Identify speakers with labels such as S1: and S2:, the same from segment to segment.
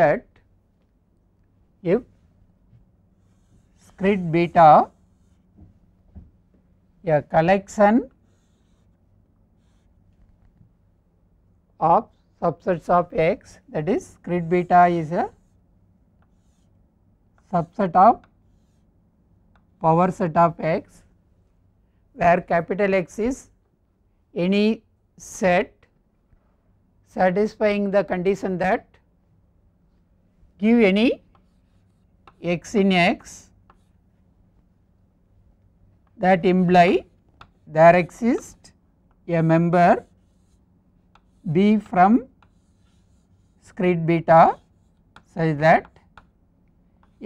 S1: that if script beta a collection of subsets of x that is script beta is a subset of power set of x where capital X is any set satisfying the condition that give any x in x that imply there exists a member B from discrete beta such that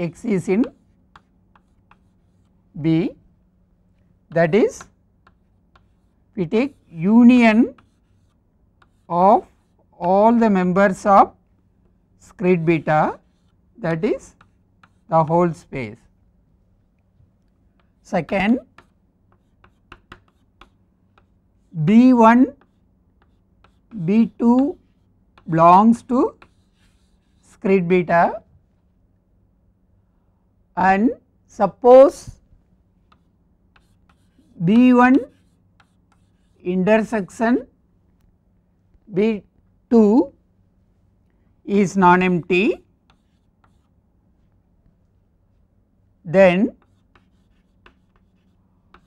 S1: x is in B that is we take union of all the members of discrete beta that is the whole space. Second B1 B2 belongs to discrete beta and suppose B1 intersection B2 is non-empty Then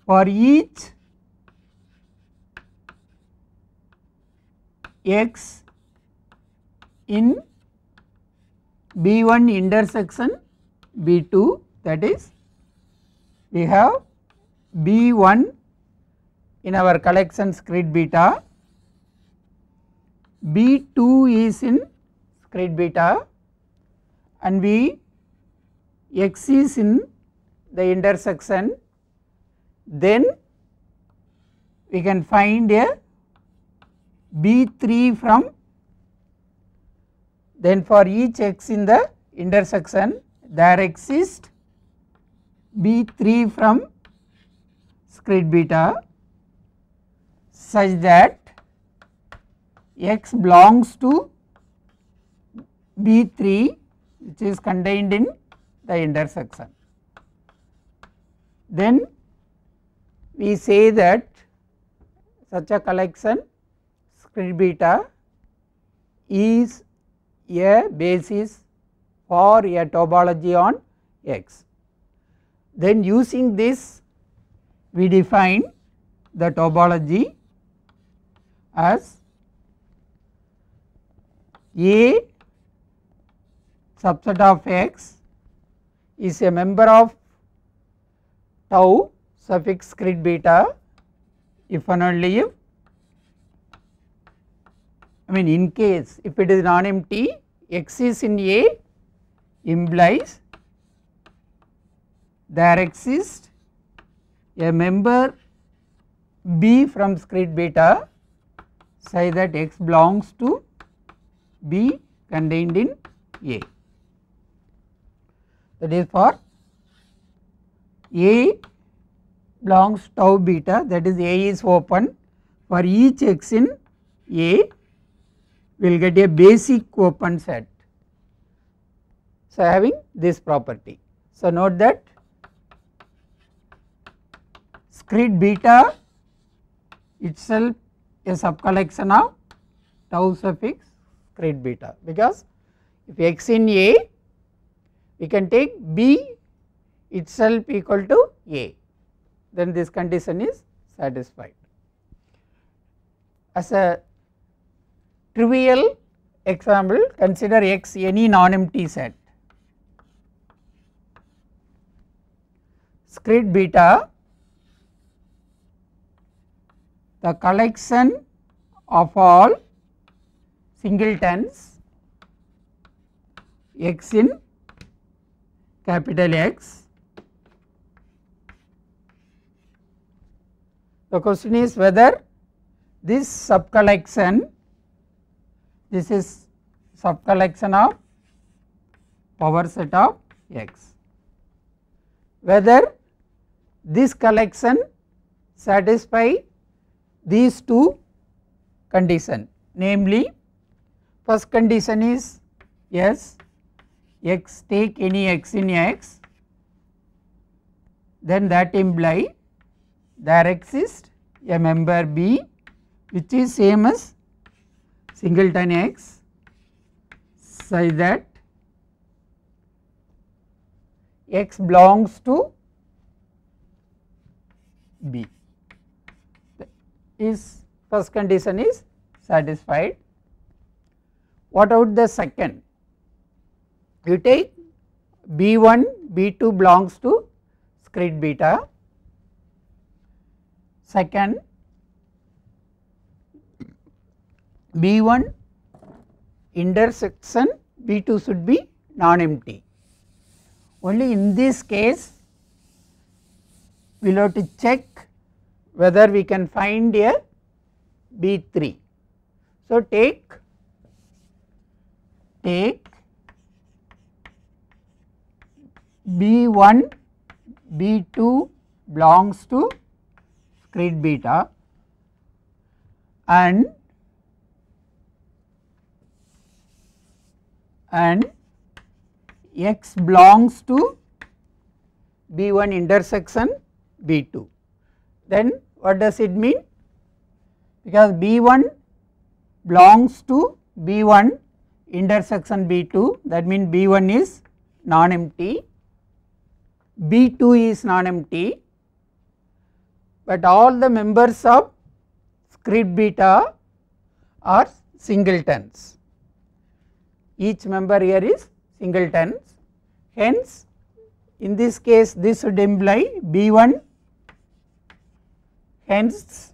S1: for each x in B1 intersection B2 that is we have B1 in our collection script beta, B2 is in script beta and we x is in the intersection then we can find a B3 from then for each x in the intersection there exists B3 from discrete beta such that x belongs to B3 which is contained in the intersection then we say that such a collection screen beta is a basis for a topology on X. Then using this we define the topology as A subset of X is a member of tau suffix crit beta if and only if I mean in case if it is non empty x is in A implies there exists a member B from script beta say that x belongs to B contained in A that is for a belongs tau beta that is A is open for each x in A we will get a basic open set. So, having this property. So, note that discrete beta itself a subcollection of tau suffix discrete beta because if x in A we can take B itself equal to A, then this condition is satisfied. As a trivial example, consider X any non-empty set. Script beta, the collection of all singletons X in capital X The question is whether this sub collection this is sub collection of power set of x whether this collection satisfy these two condition namely first condition is yes x take any x in x then that imply there exists a member B which is same as singleton X such that X belongs to B is first condition is satisfied. What about the second? You take B1, B2 belongs to screen beta Second, B1 intersection B2 should be non-empty. Only in this case we will have to check whether we can find a B3. So, take take B1 B2 belongs to beta and and x belongs to B1 intersection B2. Then what does it mean? Because B1 belongs to B1 intersection B2 that means B1 is non-empty, B2 is non-empty but all the members of script beta are singletons. Each member here is singletons. Hence, in this case this would imply B1 hence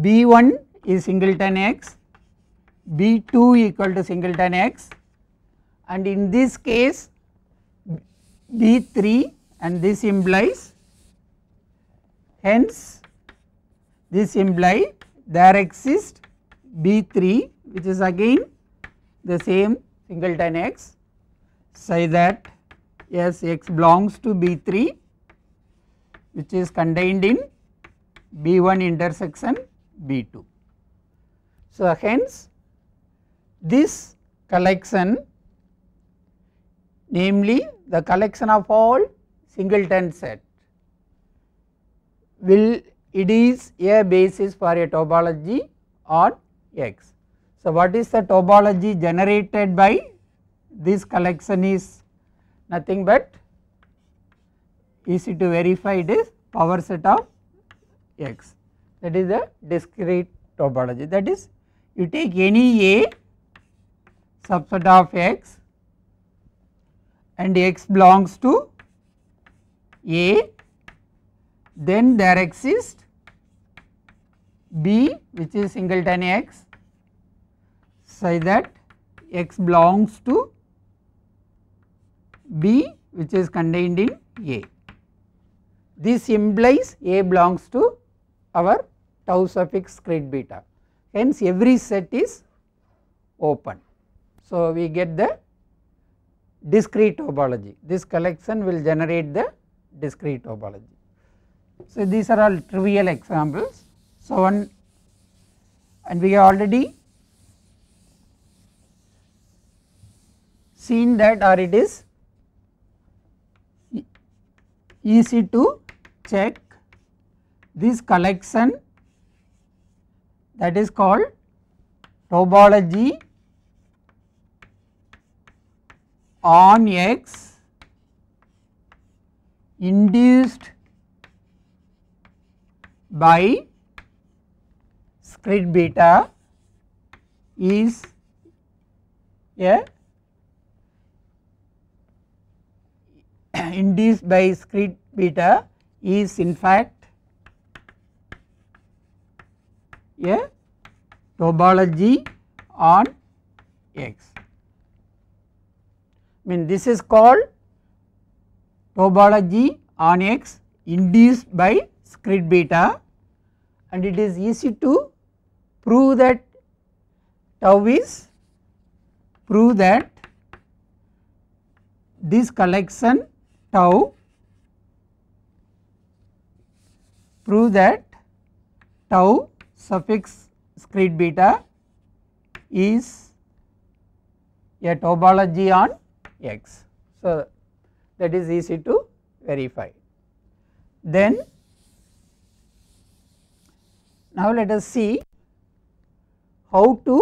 S1: B1 is singleton x, B2 equal to singleton x and in this case B3 and this implies Hence, this imply there exists B3 which is again the same singleton x say that yes x belongs to B3 which is contained in B1 intersection B2. So, hence this collection namely the collection of all singleton set will it is a basis for a topology on X. So, what is the topology generated by this collection is nothing but easy to verify it is power set of X that is the discrete topology that is you take any A subset of X and X belongs to A then there exists B which is singleton x say that x belongs to B which is contained in A. This implies A belongs to our tau suffix great beta hence every set is open. So, we get the discrete topology this collection will generate the discrete topology. So, these are all trivial examples. So, one and we have already seen that or it is easy to check this collection that is called topology on X induced by screen beta is a induced by screen beta is in fact a topology on X. I mean this is called topology on X induced by secret beta and it is easy to prove that tau is prove that this collection tau prove that tau suffix secret beta is a topology on x. So, that is easy to verify. Then now let us see how to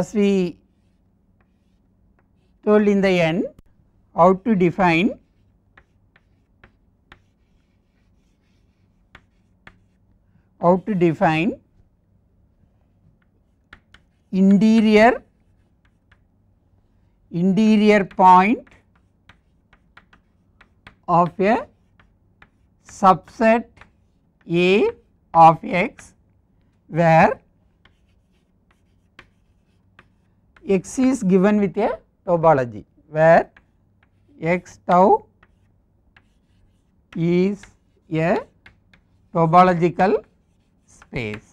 S1: as we told in the end how to define how to define interior interior point of a subset A of x where x is given with a topology where x tau is a topological
S2: space.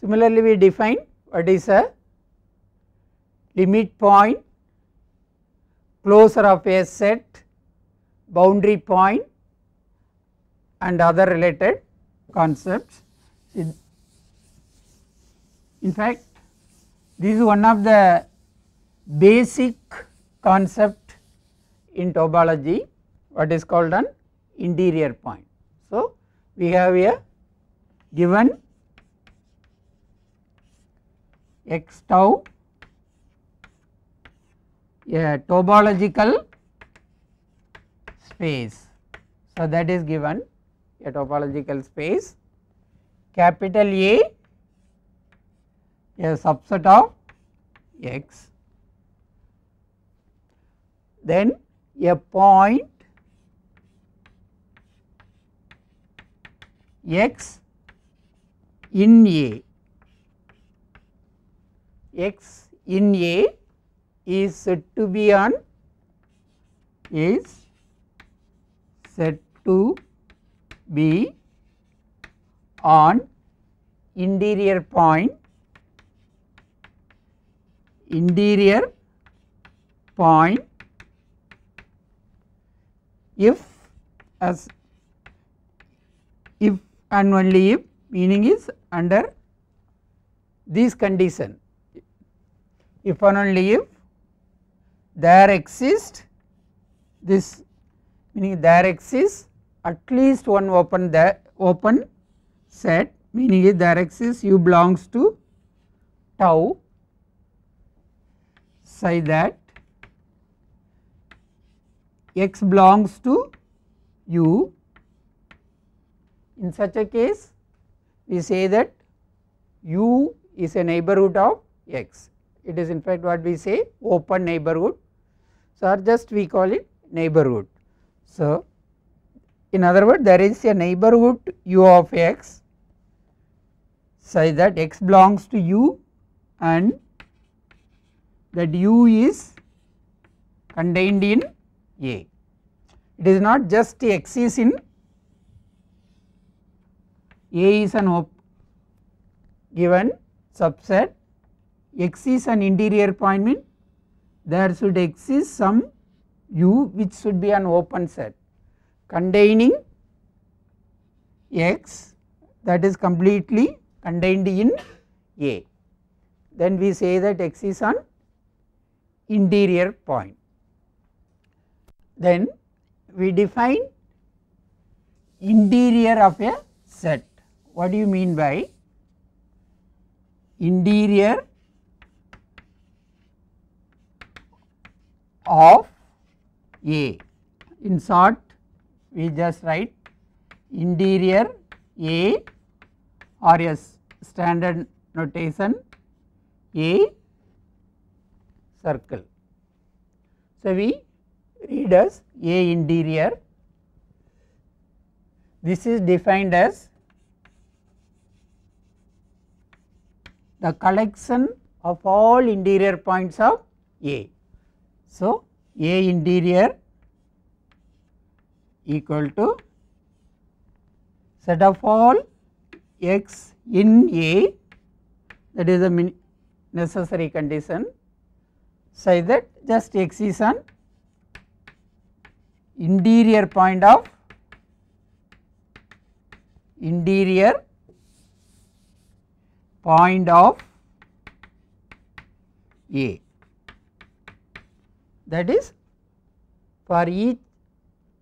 S1: Similarly, we define what is a limit point closure of a set boundary point and other related concepts. In fact, this is one of the basic concept in topology what is called an interior point. So, we have a given x tau a topological space. So, that is given a topological space capital A a subset of x then a point x in A x in A is said to be on is set to be on interior point interior point if as if and only if meaning is under this condition if and only if there exist this meaning there exists at least one open the open set meaning there exists u belongs to tau say that x belongs to u in such a case we say that u is a neighborhood of x it is in fact what we say open neighborhood so or just we call it neighborhood so in other words, there is a neighborhood u of x such that x belongs to u and that u is contained in A. It is not just x is in A is an op given subset, x is an interior point mean there should exist some u which should be an open set containing x that is completely contained in A. Then we say that x is an interior point. Then we define interior of a set. What do you mean by interior of A? In short we just write interior A or S standard notation A circle. So, we read as A interior this is defined as the collection of all interior points of A. So, A interior equal to set of all x in A that is a necessary condition say that just x is an interior point of interior point of A that is for each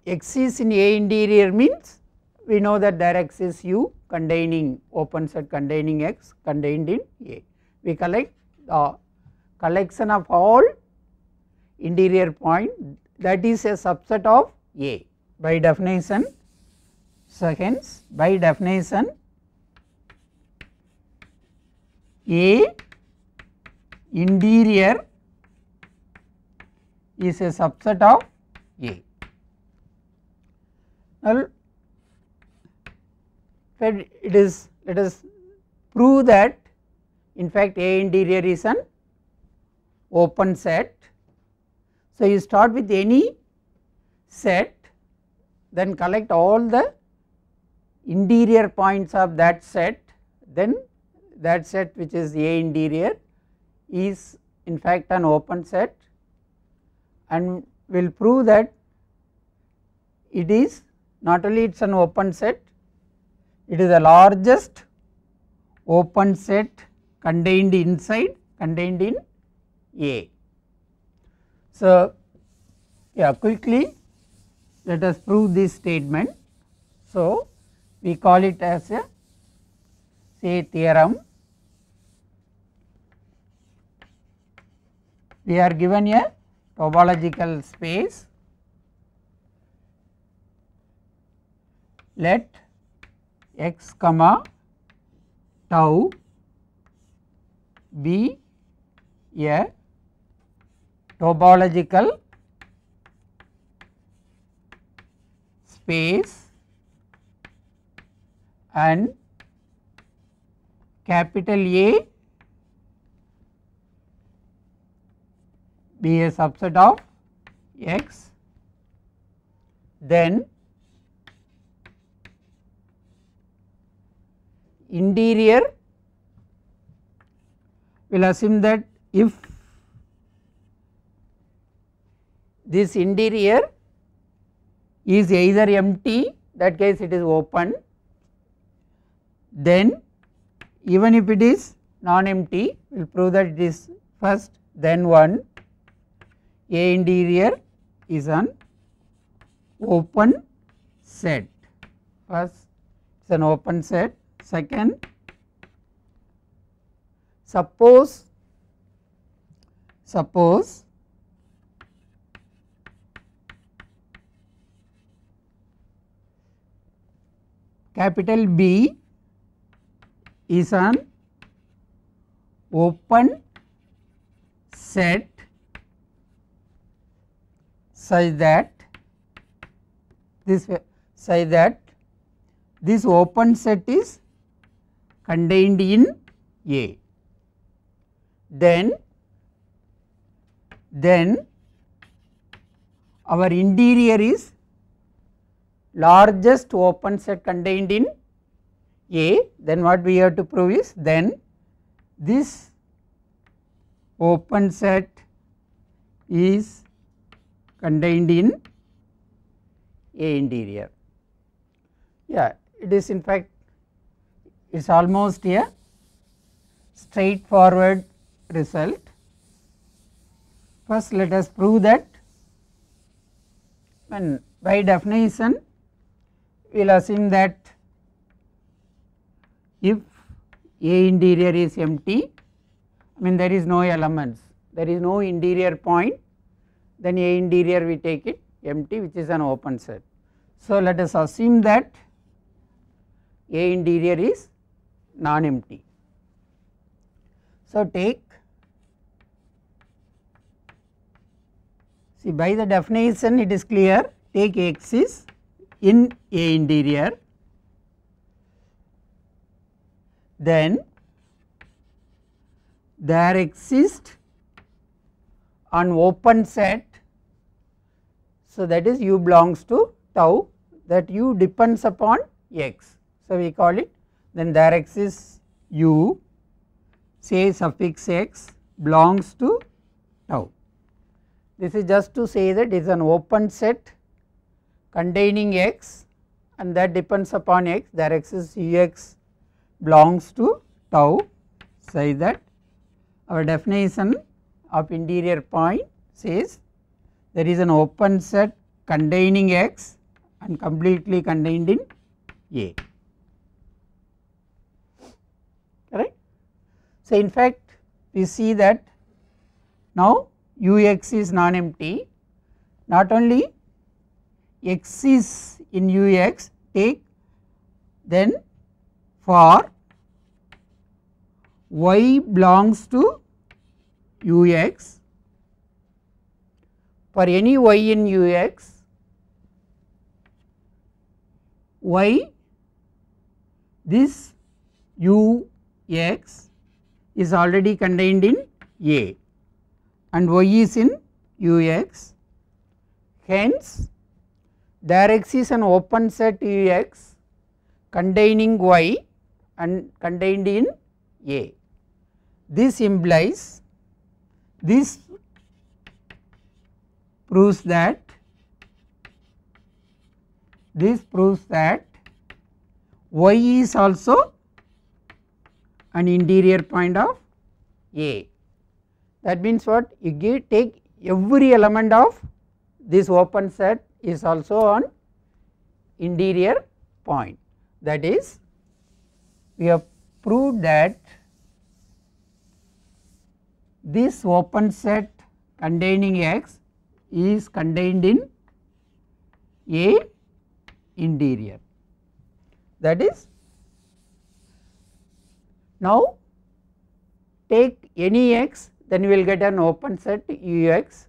S1: is in A interior means we know that there exists U containing open set containing X contained in A. We collect the collection of all interior point that is a subset of A by definition. So, hence by definition A interior is a subset of A well it is let us prove that in fact A interior is an open set. So, you start with any set then collect all the interior points of that set then that set which is A interior is in fact an open set and we will prove that it is not only it is an open set, it is the largest open set contained inside contained in A. So, yeah quickly let us prove this statement. So, we call it as a say theorem. We are given a topological space let x comma tau be a topological space and capital A be a subset of x then interior we will assume that if this interior is either empty that case it is open then even if it is non empty we will prove that it is first then 1 A interior is an open set first it is an open set Second, suppose, suppose capital B is an open set such that this such that this open set is contained in A. Then, then our interior is largest open set contained in A, then what we have to prove is then this open set is contained in A interior. Yeah, it is in fact it is almost a straightforward result. First let us prove that when by definition we will assume that if A interior is empty I mean there is no elements there is no interior point then A interior we take it empty which is an open set. So let us assume that A interior is non-empty. So, take see by the definition it is clear take x is in A interior then there exists an open set so that is u belongs to tau that u depends upon x. So, we call it then there exists u say suffix x belongs to tau. This is just to say that it is an open set containing x and that depends upon x There exists ux belongs to tau say that our definition of interior point says there is an open set containing x and completely contained in A. So, in fact we see that now Ux is non-empty not only x is in Ux take then for y belongs to Ux for any y in Ux y this Ux is already contained in A and y is in Ux. Hence, there exists an open set Ux containing y and contained in A. This implies this proves that this proves that y is also an interior point of A. That means what you give, take every element of this open set is also an interior point that is we have proved that this open set containing x is contained in A interior that is now take any x then you will get an open set ux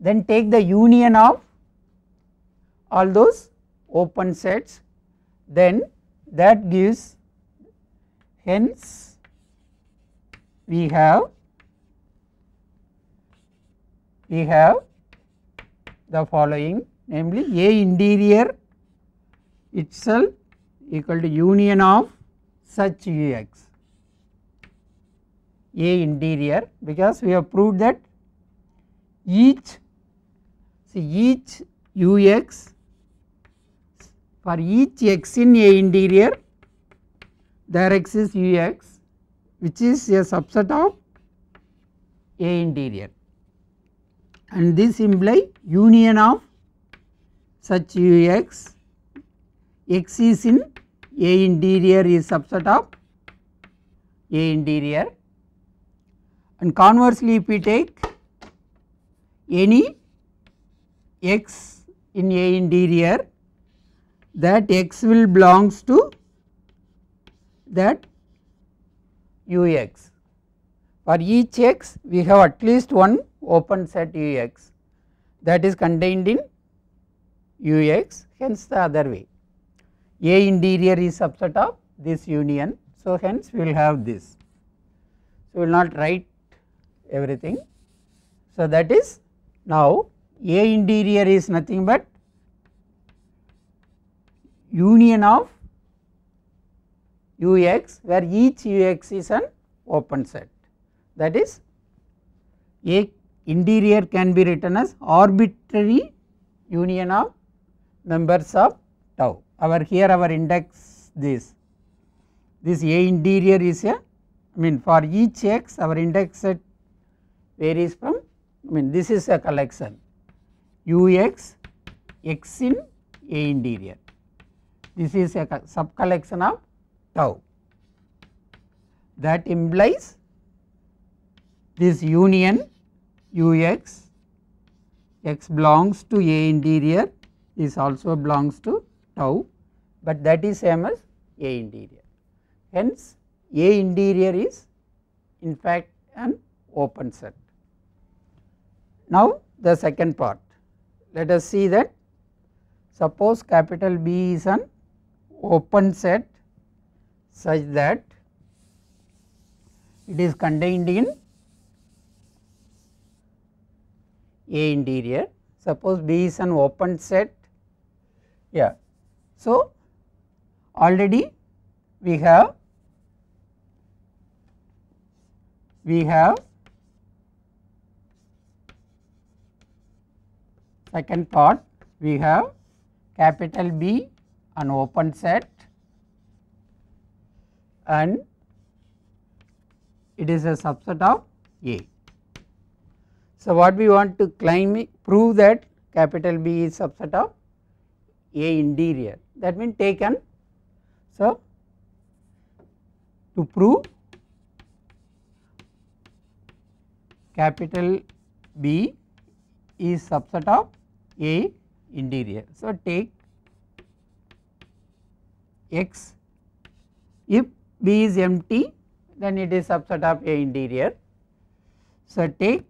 S1: then take the union of all those open sets then that gives hence we have we have the following namely a interior itself equal to union of such u x A interior because we have proved that each see each u x for each x in A interior there exists u x which is a subset of A interior and this imply union of such u x x is in a interior is subset of A interior and conversely if we take any x in A interior that x will belongs to that ux. For each x we have at least one open set ux that is contained in ux hence the other way. A interior is subset of this union. So, hence we will have this. So, we will not write everything. So, that is now A interior is nothing but union of Ux where each Ux is an open set that is A interior can be written as arbitrary union of members of our here our index this, this A interior is a I mean for each x our index set varies from I mean this is a collection ux x in A interior this is a sub collection of tau that implies this union ux x belongs to A interior this also belongs to tau but that is same as A interior. Hence A interior is in fact an open set. Now the second part let us see that suppose capital B is an open set such that it is contained in A interior suppose B is an open set yeah so, already we have we have second part we have capital B an open set and it is a subset of A. So, what we want to claim prove that capital B is subset of A interior that means taken. So, to prove capital B is subset of A interior. So, take X if B is empty then it is subset of A interior. So, take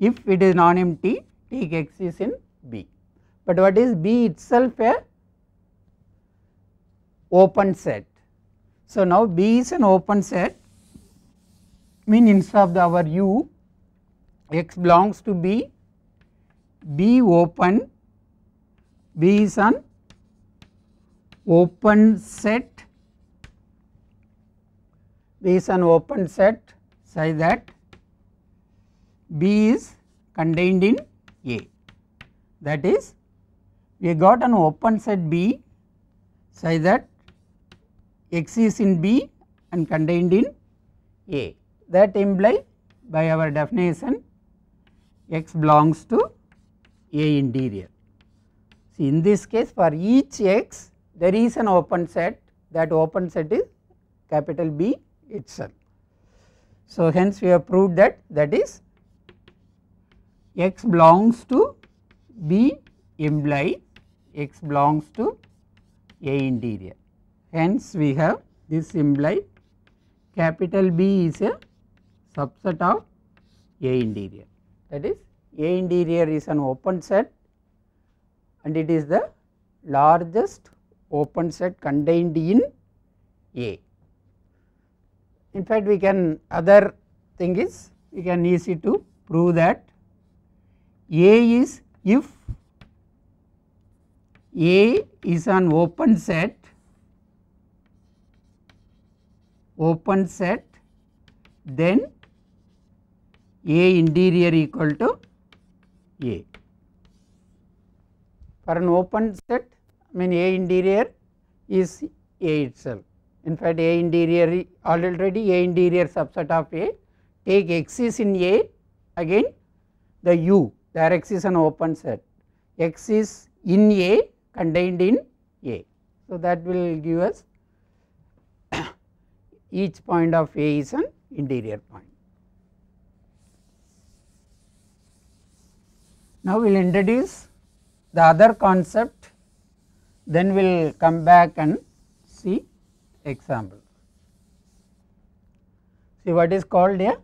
S1: if it is non empty take X is in B, but what is B itself a open set. So, now B is an open set mean instead of our U x belongs to B, B open, B is an open set, B is an open set Say that B is contained in A that is we got an open set B Say that X is in B and contained in A that imply by our definition X belongs to A interior. See in this case for each X there is an open set that open set is capital B itself. So hence we have proved that that is X belongs to B imply X belongs to A interior. Hence, we have this implied capital B is a subset of
S2: A interior
S1: that is A interior is an open set and it is the largest open set contained in A. In fact, we can other thing is we can easy to prove that A is if A is an open set open set then A interior equal to A. For an open set I mean A interior is A itself in fact A interior already A interior subset of A take is in A again the U the Rx is an open set x is in A contained in A. So, that will give us each point of A is an interior point. Now, we will introduce the other concept then we will come back and see example. See what is called here?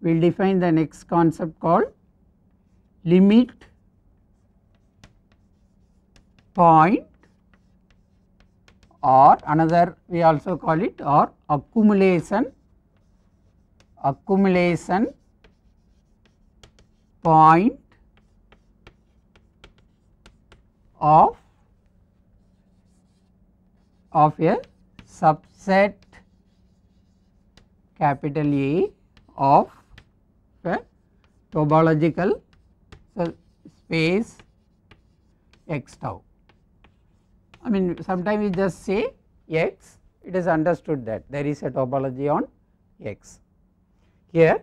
S1: We will define the next concept called limit point or another we also call it or accumulation accumulation point of of a subset capital A of a topological space X tau. I mean sometimes we just say x it is understood that there is a topology on x. Here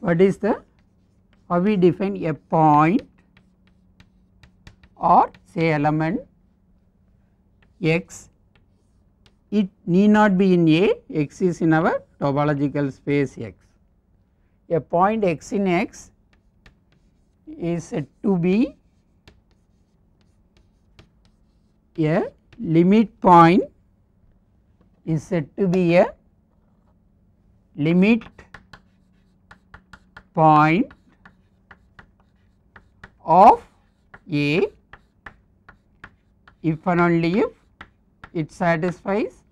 S1: what is the how we define a point or say element x it need not be in A x is in our topological space x. A point x in x is said to be a limit point is said to be a limit point of a if and only if it satisfies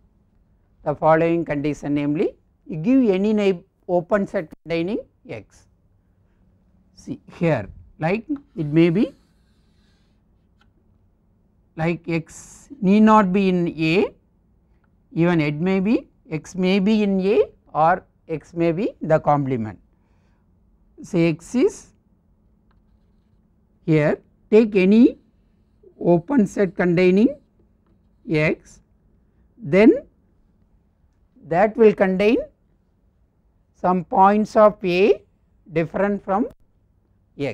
S1: the following condition namely you give any open set containing x. See here like it may be like x need not be in A even it may be x may be in A or x may be the complement. Say x is here take any open set containing x then that will contain some points of A different from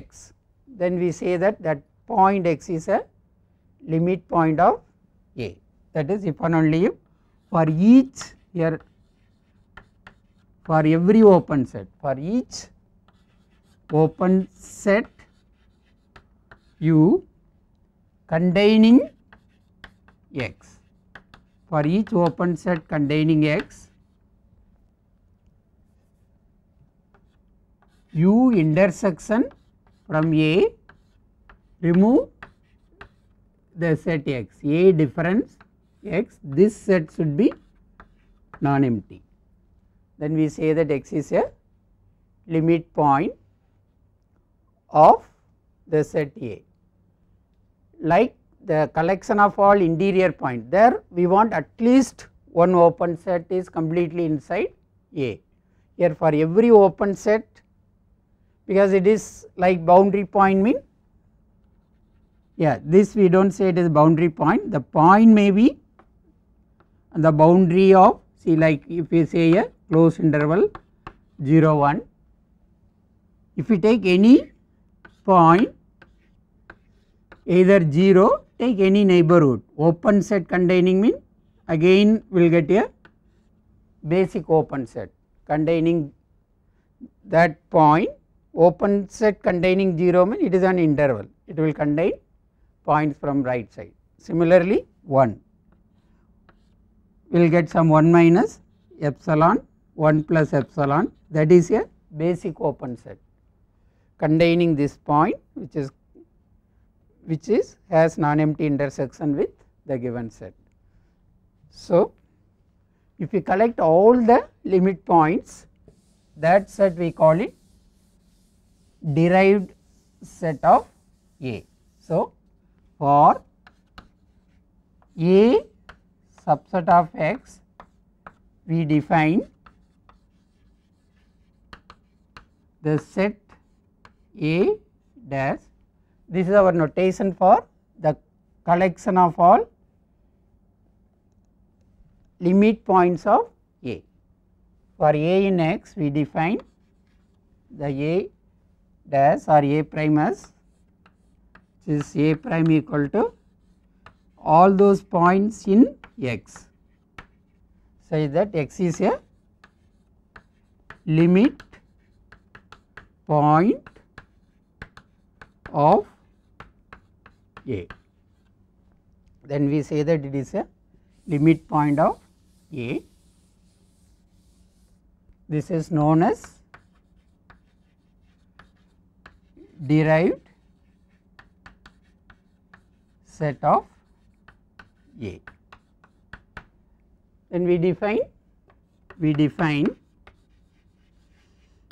S1: x then we say that that point x is a limit point of A that is if and only if for each here for every open set for each open set U containing x for each open set containing x U intersection from A remove the set x a difference x this set should be non empty then we say that x is a limit point of the set a like the collection of all interior point there we want at least one open set is completely inside a here for every open set because it is like boundary point mean yeah this we do not say it is boundary point the point may be the boundary of see like if we say a closed interval 0 1 if we take any point either 0 take any neighborhood open set containing mean again we will get a basic open set containing that point open set containing 0 mean it is an interval it will contain points from right side. Similarly, 1 we will get some 1 minus epsilon 1 plus epsilon that is a basic open set containing this point which is which is has non-empty intersection with the given set. So, if we collect all the limit points that set we call it derived set of A. So, for a subset of x we define the set a dash this is our notation for the collection of all limit points of a for a in x we define the a dash or a prime as is a prime equal to all those points in x such that x is a limit point of a. Then we say that it is a limit point of a. This is known as derived set of A. Then we define, we define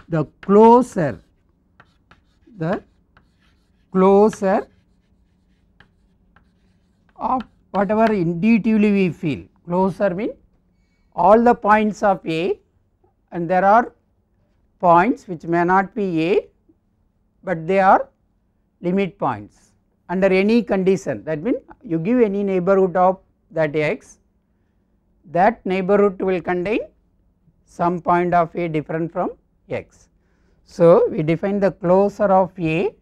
S1: the closer, the closer of whatever intuitively we feel closer mean all the points of A and there are points which may not be A, but they are limit points under any condition that means you give any neighborhood of that x that neighborhood will contain some point of a different from x. So, we define the closure of a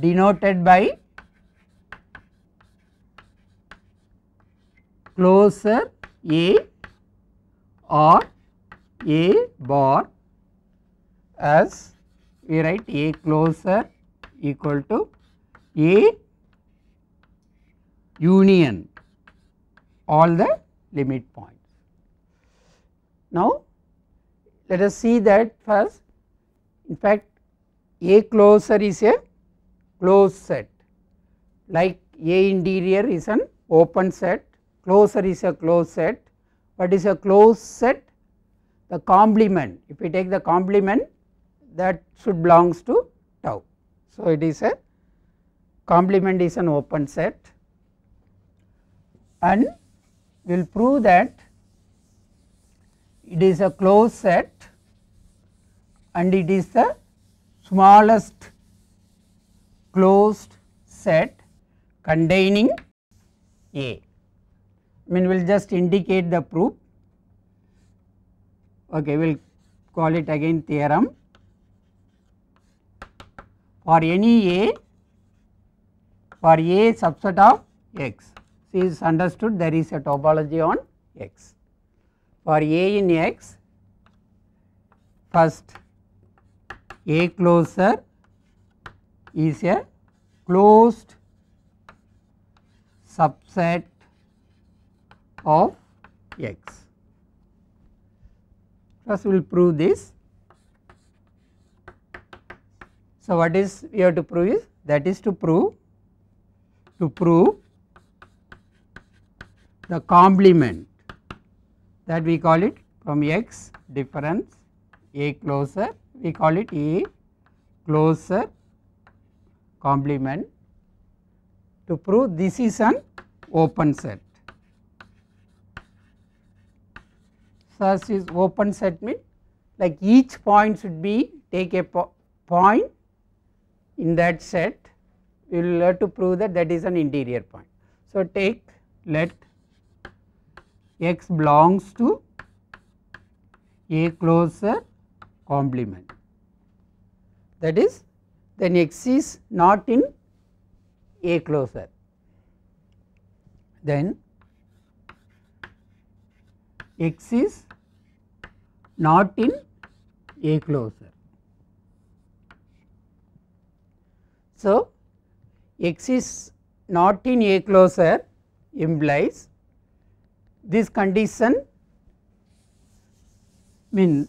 S1: denoted by closure a or a bar as we write a closure equal to a union all the limit points. Now let us see that first in fact A closure is a closed set like A interior is an open set, closure is a closed set. What is a closed set? The complement if we take the complement that should belongs to tau. So it is a complement is an open set and we will prove that it is a closed set and it is the smallest closed set containing
S2: A. I
S1: mean we will just indicate the proof okay we will call it again theorem for any A for a subset of x is understood there is a topology on x. For a in x first a closer, is a closed subset of x. First we will prove this. So what is we have to prove is that is to prove to prove the complement that we call it from x difference A closer we call it A closer complement to prove this is an open set. Such is open set means like each point should be take a po point in that set we will have to prove that that is an interior point. So, take let x belongs to a closer complement that is then x is not in a closer then x is not in a closer. So, x is not in A closure implies this condition mean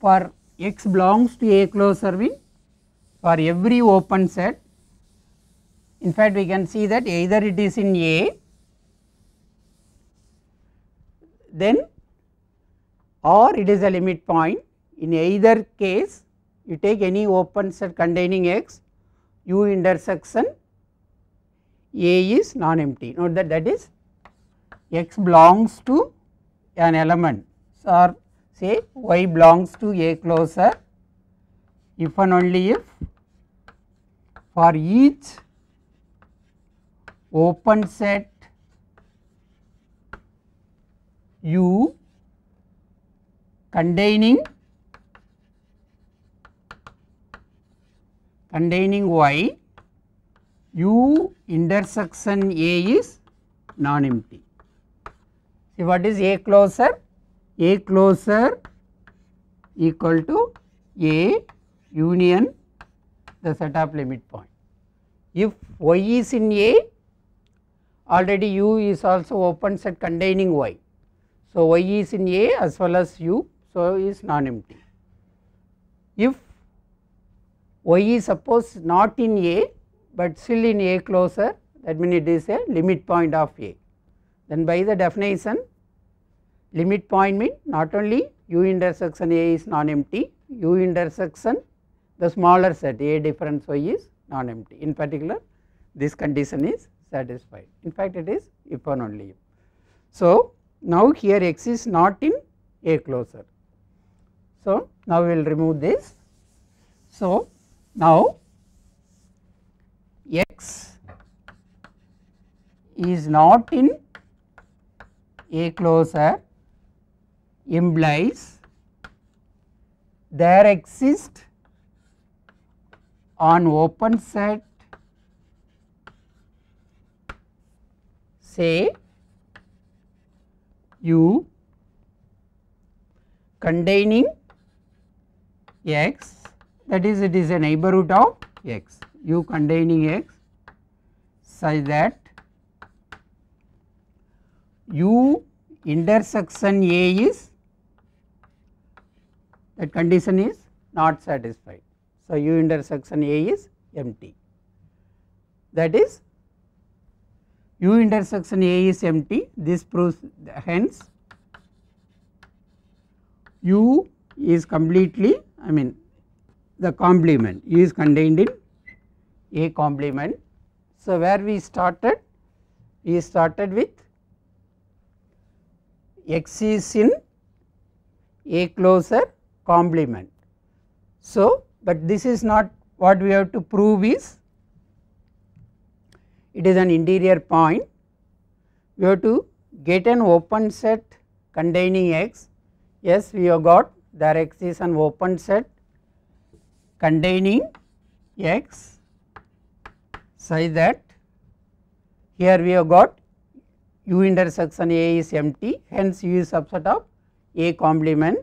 S1: for x belongs to A closure mean for every open set in fact we can see that either it is in A then or it is a limit point in either case you take any open set containing x u intersection a is non-empty. Note that that is x belongs to an element or say y belongs to A closure if and only if for each open set U containing containing y U intersection A is non-empty. See what is A closer? A closer equal to A union the set of limit point. If Y is in A, already U is also open set containing Y. So, Y is in A as well as U, so is non-empty. If Y is suppose not in A, but still in A closer that means it is a limit point of A. Then by the definition limit point mean not only u intersection A is non-empty, u intersection the smaller set A difference y is non-empty. In particular this condition is satisfied in fact it is if and only if. So now here x is not in A closer. So now we will remove this. So now x is not in a closure implies there exists on open set say U containing x that is it is a neighborhood of x u containing x such that u intersection A is that condition is not satisfied. So, u intersection A is empty that is u intersection A is empty this proves hence u is completely I mean the complement u is contained in a complement. So, where we started? We started with X is in A closer complement. So, but this is not what we have to prove is it is an interior point. We have to get an open set containing x. Yes, we have got there is an open set containing x such that here we have got u intersection A is empty hence u is subset of A complement,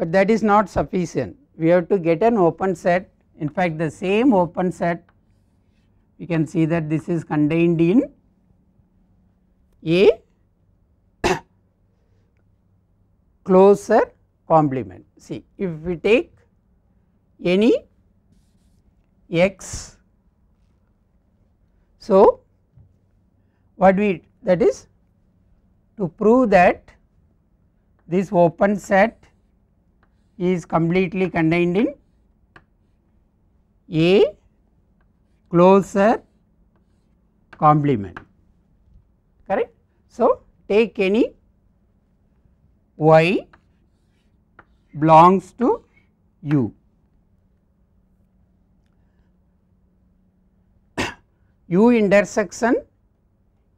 S1: but that is not sufficient we have to get an open set in fact the same open set we can see that this is contained in A closer complement. See if we take any x so, what we that is to prove that this open set is completely contained in a closer complement correct. So, take any y belongs to u u intersection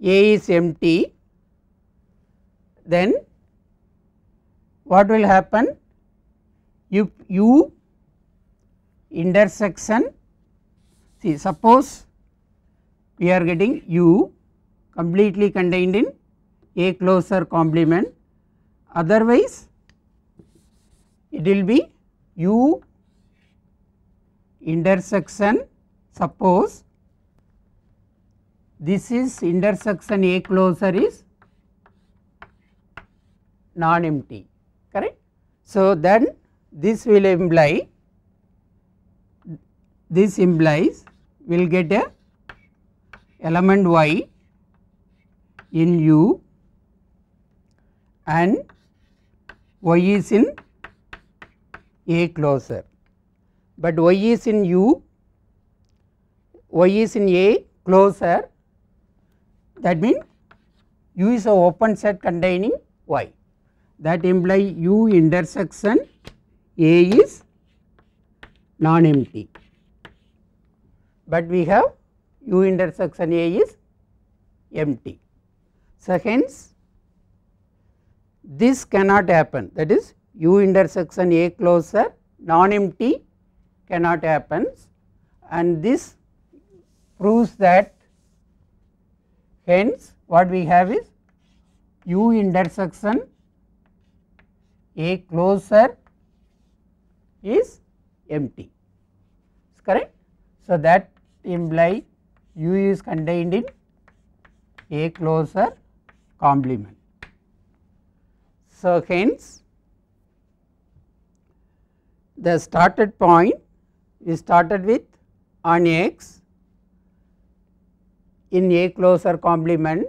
S1: A is empty, then what will happen? If u intersection, see suppose we are getting u completely contained in A closer complement, otherwise it will be u intersection suppose this is intersection A closure is non empty correct. So, then this will imply this implies we will get a element y in U and y is in A closer, but y is in U, y is in A closer that means U is a open set containing Y that imply U intersection A is non empty but we have U intersection A is empty. So, hence this cannot happen that is U intersection A closure non empty cannot happen and this proves that Hence, what we have is u intersection a closer is empty is correct. So, that implies u is contained in a closer complement. So, hence the started point we started with on x in A closer complement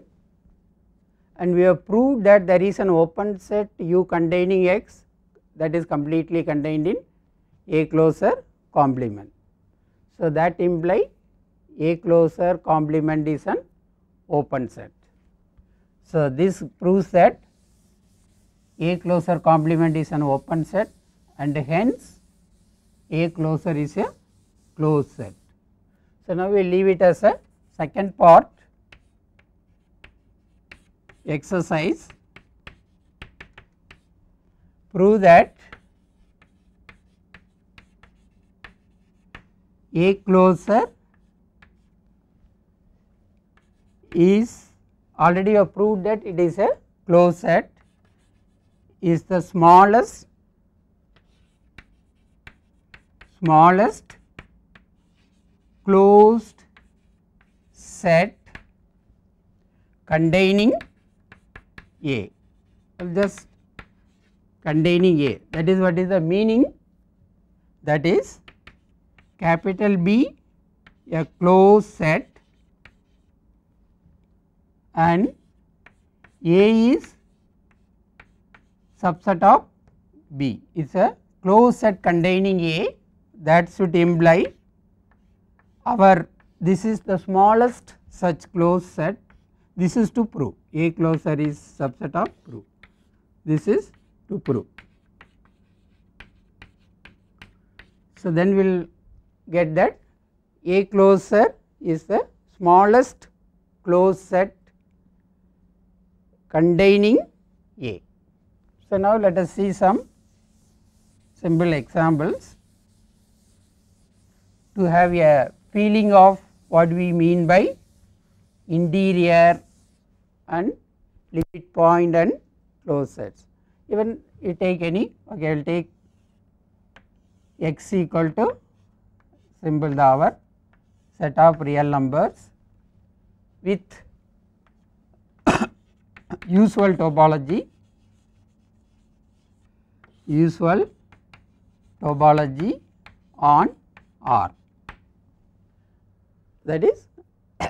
S1: and we have proved that there is an open set U containing X that is completely contained in A closer complement. So, that imply A closer complement is an open set. So, this proves that A closer complement is an open set and hence A closer is a closed set. So, now we leave it as a second part exercise prove that a closer is already you proved that it is a closed set is the smallest smallest closed set containing A. I will just containing A that is what is the meaning that is capital B a closed set and A is subset of B it is a closed set containing A that should imply our this is the smallest such closed set this is to prove A closure is subset of prove this is to prove. So, then we will get that A closure is the smallest closed set containing A. So, now let us see some simple examples to have a feeling of what we mean by interior and limit point and closed sets. Even you take any, okay, I will take x equal to symbol the hour set of real numbers with usual topology, usual topology on R that is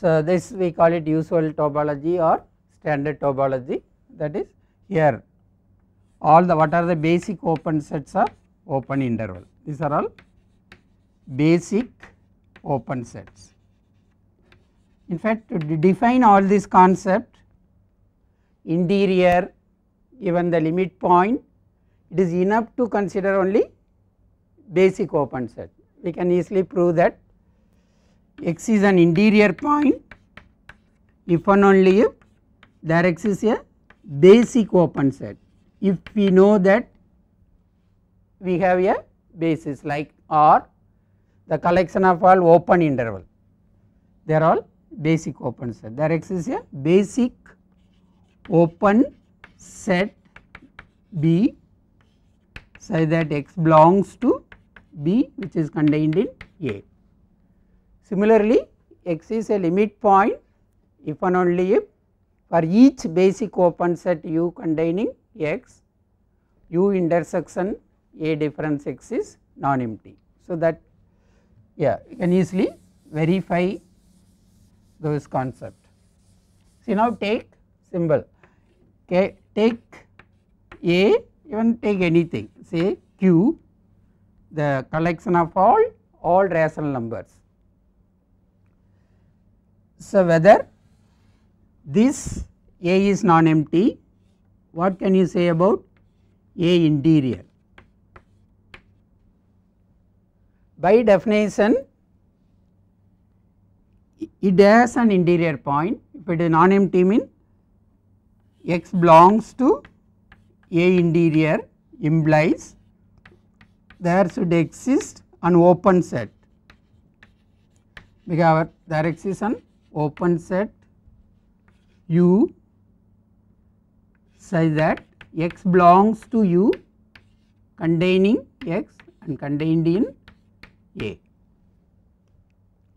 S1: so this we call it usual topology or standard topology that is here all the what are the basic open sets of open interval these are all basic open sets. In fact to define all this concept interior given the limit point it is enough to consider only basic open set we can easily prove that x is an interior point if and only if there exists a basic open set. If we know that we have a basis like R the collection of all open interval they are all basic open set there exists a basic open set B such that x belongs to B which is contained in A. Similarly, X is a limit point if and only if for each basic open set U containing X, U intersection A difference X is non-empty. So, that yeah you can easily verify those concept.
S2: See now take
S1: symbol Okay, take A even take anything say Q the collection of all all rational numbers. So, whether this A is non-empty, what can you say about A interior? By definition, it has an interior point, if it is non-empty mean x belongs to A interior implies there should exist an open set because there exists an open set U such that x belongs to U containing x and contained in A.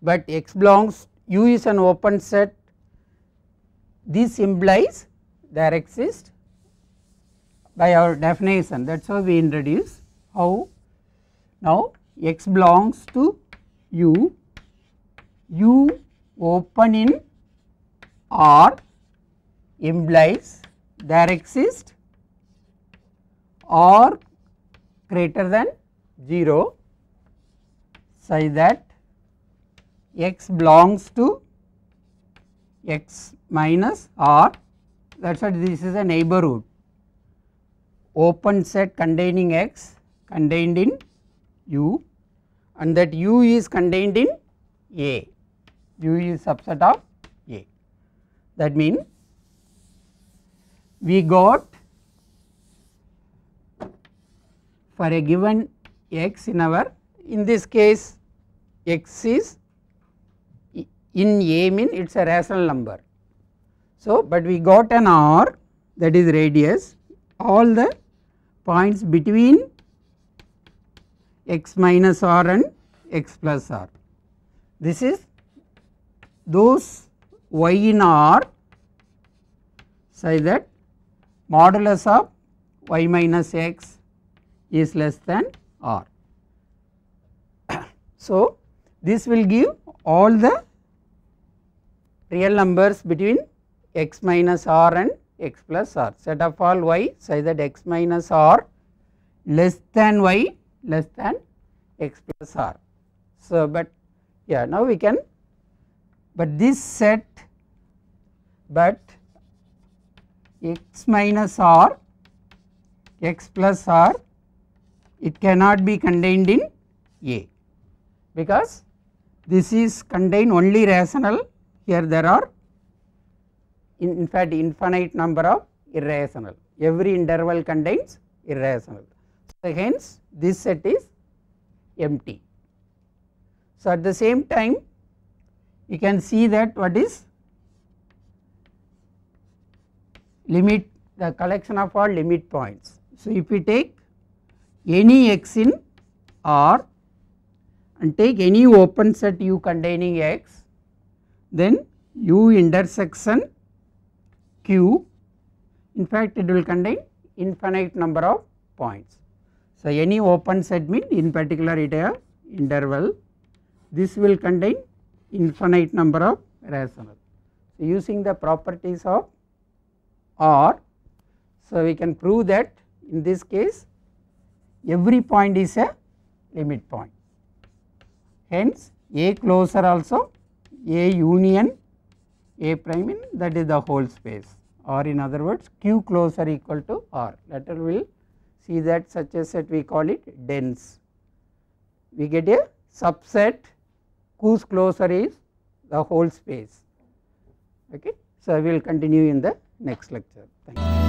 S1: But x belongs U is an open set this implies there exists by our definition that is how we introduce how now x belongs to U, U open in R implies there exists R greater than 0 such that x belongs to x minus R that is why this is a neighborhood open set containing x contained in U and that U is contained in A, U is subset of A. That means we got for a given x in our in this case x is in A mean it is a rational number. So, but we got an R that is radius all the points between x minus r and x plus r. This is those y in r Say that modulus of y minus x is less than r. so, this will give all the real numbers between x minus r and x plus r set of all y Say that x minus r less than y less than x plus r. So, but yeah now we can but this set but x minus r x plus r it cannot be contained in A because this is contained only rational here there are in, in fact infinite number of irrational every interval contains irrational so, hence this set is empty. So, at the same time you can see that what is limit the collection of all limit points. So, if we take any x in R and take any open set U containing x then U intersection Q in fact it will contain infinite number of points. So, any open set mean in particular it a interval this will contain infinite number of rational. So, using the properties of R so we can prove that in this case every point is a limit point hence A closure also A union A prime in that is the whole space or in other words Q closure equal to R that will see that such a set we call it dense. We get a subset whose closure is the whole space. Okay. So, we will continue in the next lecture. Thank you.